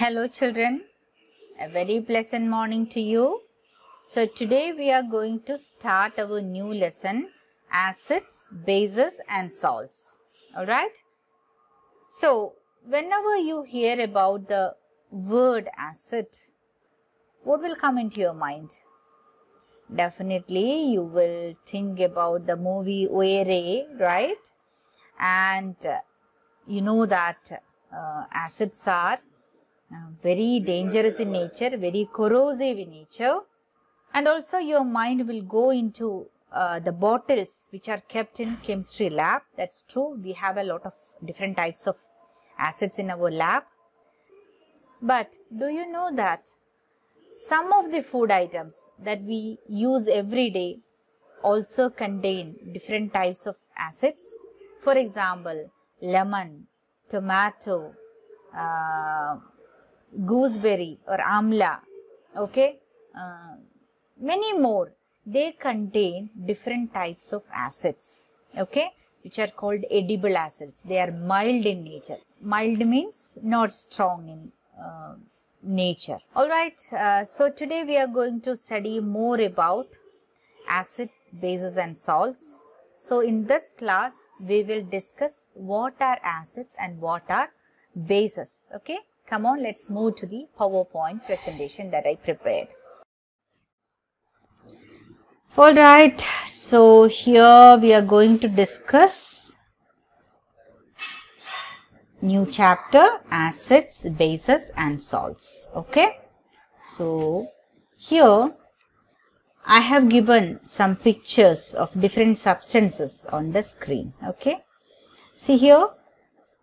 Hello children, a very pleasant morning to you. So today we are going to start our new lesson, acids, bases and salts. Alright? So whenever you hear about the word acid, what will come into your mind? Definitely you will think about the movie Oere, right? And uh, you know that uh, acids are uh, very dangerous in nature, very corrosive in nature. And also your mind will go into uh, the bottles which are kept in chemistry lab. That's true. We have a lot of different types of acids in our lab. But do you know that some of the food items that we use every day also contain different types of acids? For example, lemon, tomato, uh, gooseberry or amla, okay, uh, many more. They contain different types of acids, okay, which are called edible acids. They are mild in nature. Mild means not strong in uh, nature. Alright, uh, so today we are going to study more about acid, bases and salts. So in this class, we will discuss what are acids and what are bases. Okay. Come on, let's move to the PowerPoint presentation that I prepared. All right, so here we are going to discuss new chapter acids, bases and salts. Okay, so here I have given some pictures of different substances on the screen. Okay, see here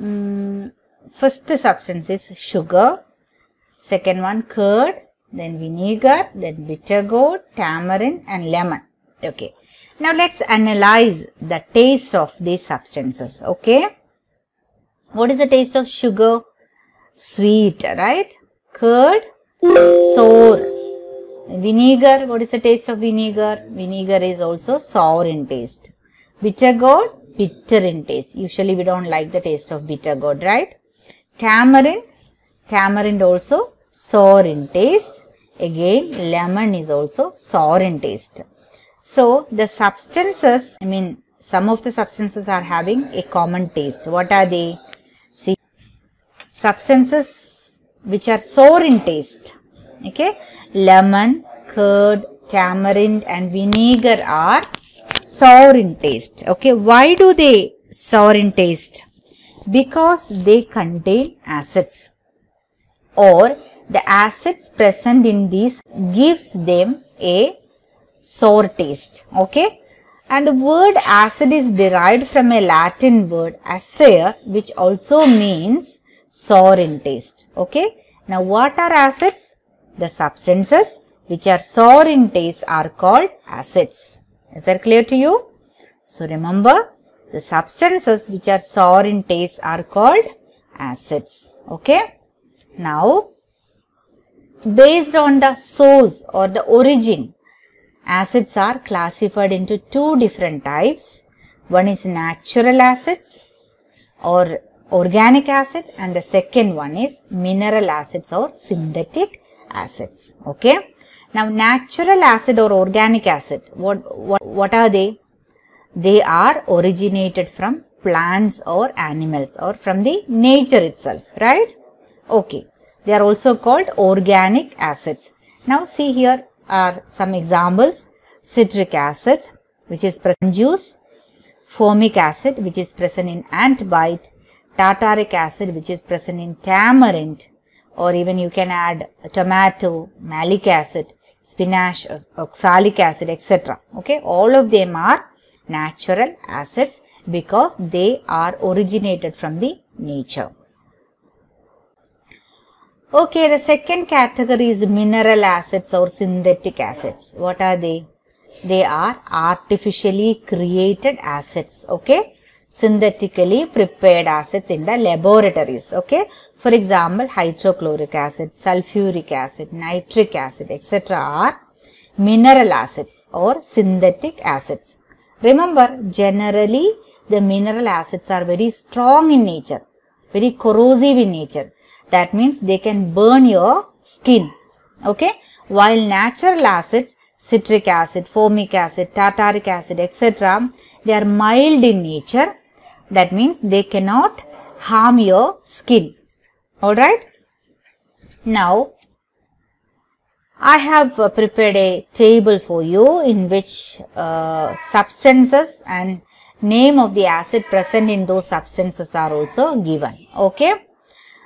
um, first substance is sugar, second one curd, then vinegar, then bitter gourd, tamarind and lemon. Okay. Now let's analyze the taste of these substances. Okay. What is the taste of sugar? Sweet, right? Curd, sour. Vinegar, what is the taste of vinegar? Vinegar is also sour in taste. Bitter gourd, bitter in taste. Usually we don't like the taste of bitter gourd, right? tamarind tamarind also sour in taste again lemon is also sour in taste so the substances i mean some of the substances are having a common taste what are they see substances which are sour in taste okay lemon curd tamarind and vinegar are sour in taste okay why do they sour in taste because they contain assets or the assets present in these gives them a sour taste. Okay. And the word acid is derived from a Latin word acere which also means sour in taste. Okay. Now what are acids? The substances which are sour in taste are called acids. Is that clear to you? So remember the substances which are sour in taste are called acids. Okay. Now, based on the source or the origin, acids are classified into two different types. One is natural acids or organic acid and the second one is mineral acids or synthetic acids. Okay. Now, natural acid or organic acid, what, what, what are they? They are originated from plants or animals or from the nature itself, right? Okay. They are also called organic acids. Now see here are some examples. Citric acid which is present in juice, formic acid which is present in ant bite, tartaric acid which is present in tamarind or even you can add tomato, malic acid, spinach, oxalic acid etc. Okay, all of them are natural assets because they are originated from the nature. Okay, the second category is mineral assets or synthetic assets. What are they? They are artificially created assets, okay? Synthetically prepared assets in the laboratories, okay? For example, hydrochloric acid, sulfuric acid, nitric acid, etc. are mineral assets or synthetic assets. Remember, generally the mineral acids are very strong in nature, very corrosive in nature. That means they can burn your skin. Okay. While natural acids, citric acid, formic acid, tartaric acid, etc., they are mild in nature. That means they cannot harm your skin. Alright. Now, I have uh, prepared a table for you in which uh, substances and name of the acid present in those substances are also given. Okay.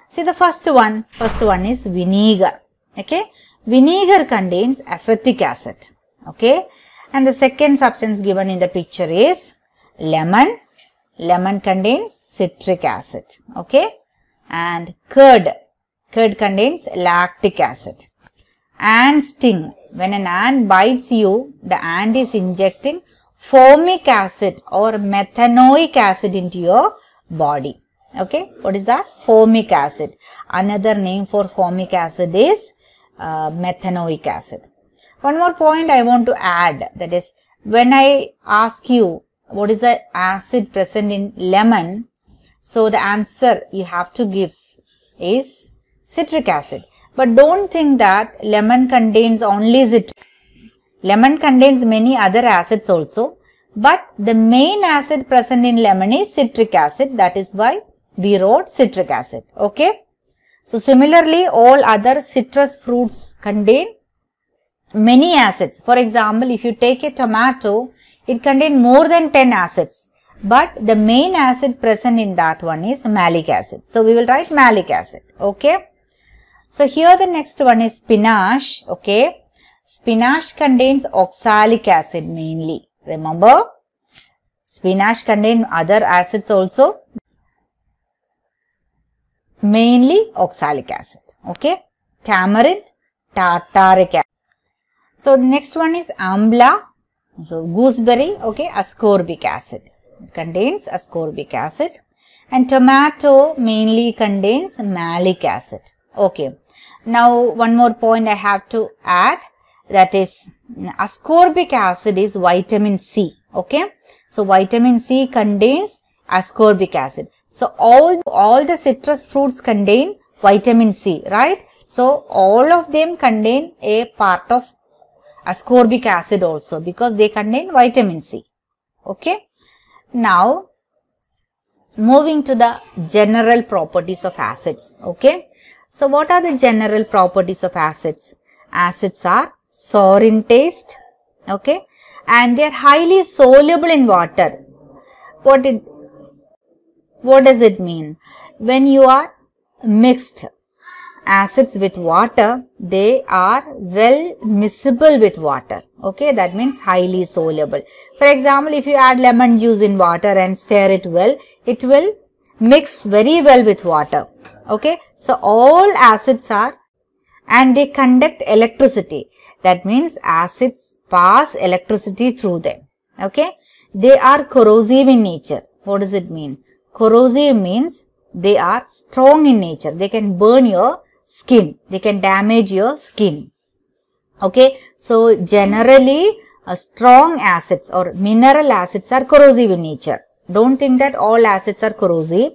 See the first one. First one is vinegar. Okay. Vinegar contains acetic acid. Okay. And the second substance given in the picture is lemon. Lemon contains citric acid. Okay. And curd. Curd contains lactic acid ant sting. When an ant bites you, the ant is injecting formic acid or methanoic acid into your body. Okay, what is that? Formic acid. Another name for formic acid is uh, methanoic acid. One more point I want to add that is when I ask you what is the acid present in lemon, so the answer you have to give is citric acid. But don't think that lemon contains only citric. Lemon contains many other acids also. But the main acid present in lemon is citric acid. That is why we wrote citric acid. Okay. So similarly, all other citrus fruits contain many acids. For example, if you take a tomato, it contains more than 10 acids. But the main acid present in that one is malic acid. So we will write malic acid. Okay. So here the next one is spinach. Okay. Spinach contains oxalic acid mainly. Remember, spinach contains other acids also. Mainly oxalic acid. Okay. Tamarind, tartaric acid. So next one is ambla. So gooseberry. Okay. Ascorbic acid. It contains ascorbic acid. And tomato mainly contains malic acid. Okay. Now, one more point I have to add that is ascorbic acid is vitamin C. Okay. So, vitamin C contains ascorbic acid. So, all, all the citrus fruits contain vitamin C, right? So, all of them contain a part of ascorbic acid also because they contain vitamin C. Okay. Now, moving to the general properties of acids. Okay. So what are the general properties of acids? Acids are sour in taste, okay, and they are highly soluble in water. What it, what does it mean? When you are mixed acids with water, they are well miscible with water, okay, that means highly soluble. For example, if you add lemon juice in water and stir it well, it will mix very well with water, okay. So, all acids are and they conduct electricity. That means acids pass electricity through them. Okay. They are corrosive in nature. What does it mean? Corrosive means they are strong in nature. They can burn your skin. They can damage your skin. Okay. So, generally uh, strong acids or mineral acids are corrosive in nature. Don't think that all acids are corrosive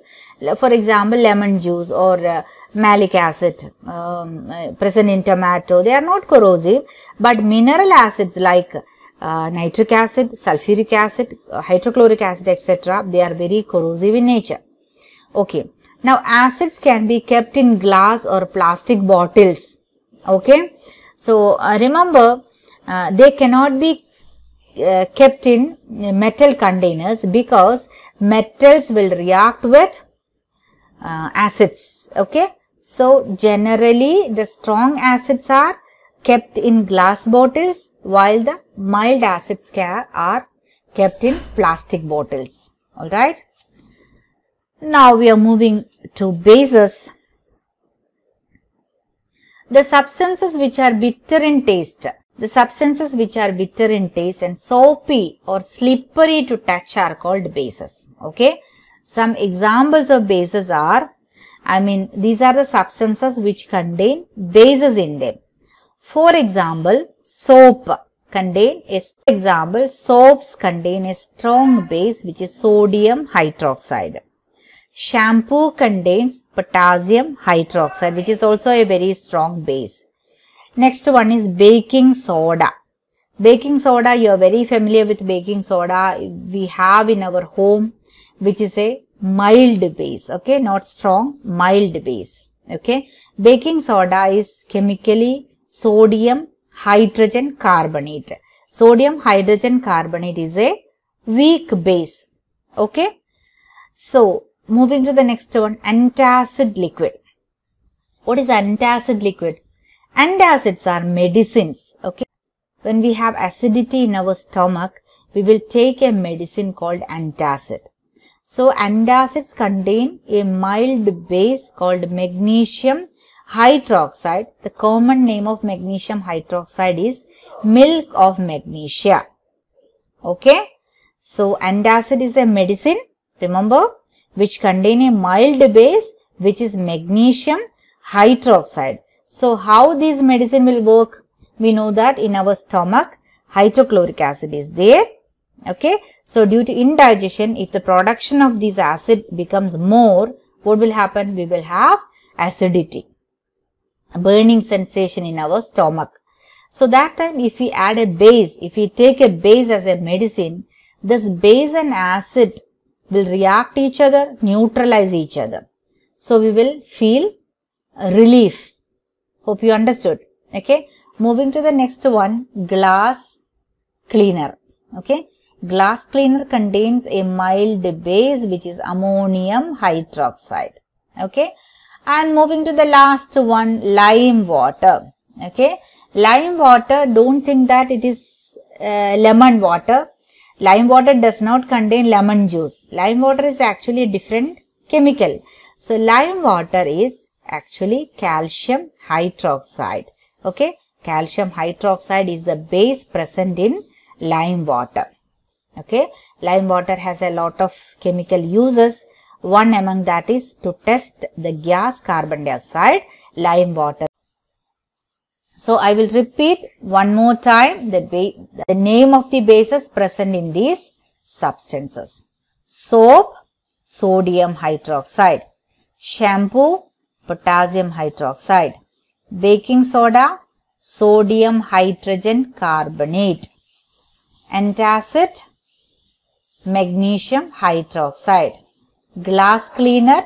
for example lemon juice or uh, malic acid um, uh, present in tomato they are not corrosive but mineral acids like uh, nitric acid sulfuric acid uh, hydrochloric acid etc they are very corrosive in nature okay now acids can be kept in glass or plastic bottles okay so uh, remember uh, they cannot be kept in metal containers because metals will react with uh, acids. Okay. So, generally the strong acids are kept in glass bottles while the mild acids are kept in plastic bottles. Alright. Now, we are moving to bases. The substances which are bitter in taste the substances which are bitter in taste and soapy or slippery to touch are called bases. Okay. Some examples of bases are, I mean, these are the substances which contain bases in them. For example, soap contain a example soaps contain a strong base which is sodium hydroxide shampoo contains potassium hydroxide which is also a very strong base next one is baking soda baking soda you are very familiar with baking soda we have in our home which is a mild base, okay, not strong, mild base, okay. Baking soda is chemically sodium hydrogen carbonate. Sodium hydrogen carbonate is a weak base, okay. So, moving to the next one, antacid liquid. What is antacid liquid? Antacids are medicines, okay. When we have acidity in our stomach, we will take a medicine called antacid. So antacids contain a mild base called magnesium hydroxide. The common name of magnesium hydroxide is milk of magnesia. Okay. So antacid is a medicine, remember, which contain a mild base which is magnesium hydroxide. So how this medicine will work? We know that in our stomach hydrochloric acid is there Okay. So, due to indigestion, if the production of this acid becomes more, what will happen? We will have acidity, a burning sensation in our stomach. So, that time if we add a base, if we take a base as a medicine, this base and acid will react each other, neutralize each other. So, we will feel relief. Hope you understood. Okay. Moving to the next one, glass cleaner. Okay. Glass cleaner contains a mild base which is ammonium hydroxide. Okay. And moving to the last one, lime water. Okay. Lime water, don't think that it is uh, lemon water. Lime water does not contain lemon juice. Lime water is actually a different chemical. So, lime water is actually calcium hydroxide. Okay. Calcium hydroxide is the base present in lime water. Okay, lime water has a lot of chemical uses. One among that is to test the gas carbon dioxide, lime water. So, I will repeat one more time the, the name of the bases present in these substances. Soap, sodium hydroxide. Shampoo, potassium hydroxide. Baking soda, sodium hydrogen carbonate. Antacid, magnesium hydroxide, glass cleaner,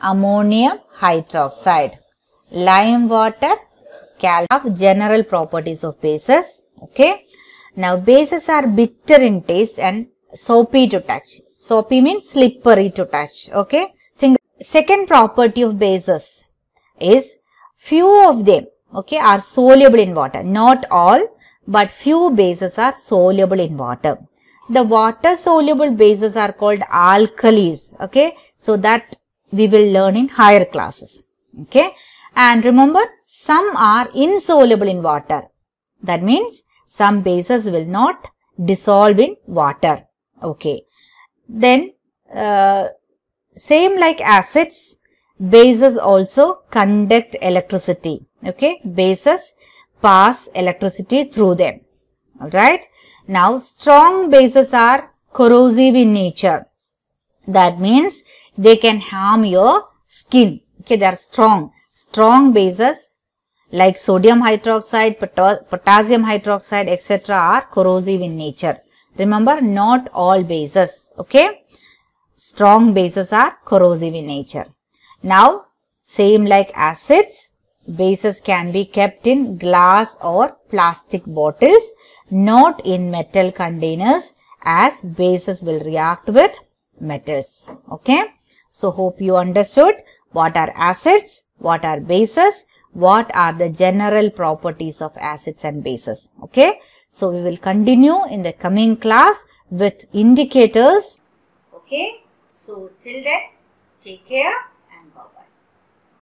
ammonium hydroxide, lime water, calcium, general properties of bases. Okay. Now, bases are bitter in taste and soapy to touch. Soapy means slippery to touch. Okay. Think second property of bases is few of them okay are soluble in water. Not all, but few bases are soluble in water the water soluble bases are called alkalis. Okay. So that we will learn in higher classes. Okay. And remember some are insoluble in water. That means some bases will not dissolve in water. Okay. Then uh, same like acids, bases also conduct electricity. Okay. Bases pass electricity through them. Alright. Now, strong bases are corrosive in nature. That means they can harm your skin. Okay, they are strong. Strong bases like sodium hydroxide, potassium hydroxide, etc. are corrosive in nature. Remember, not all bases. Okay. Strong bases are corrosive in nature. Now, same like acids, Bases can be kept in glass or plastic bottles, not in metal containers as bases will react with metals. Okay. So, hope you understood what are acids, what are bases, what are the general properties of acids and bases. Okay. So, we will continue in the coming class with indicators. Okay. So, till then, take care.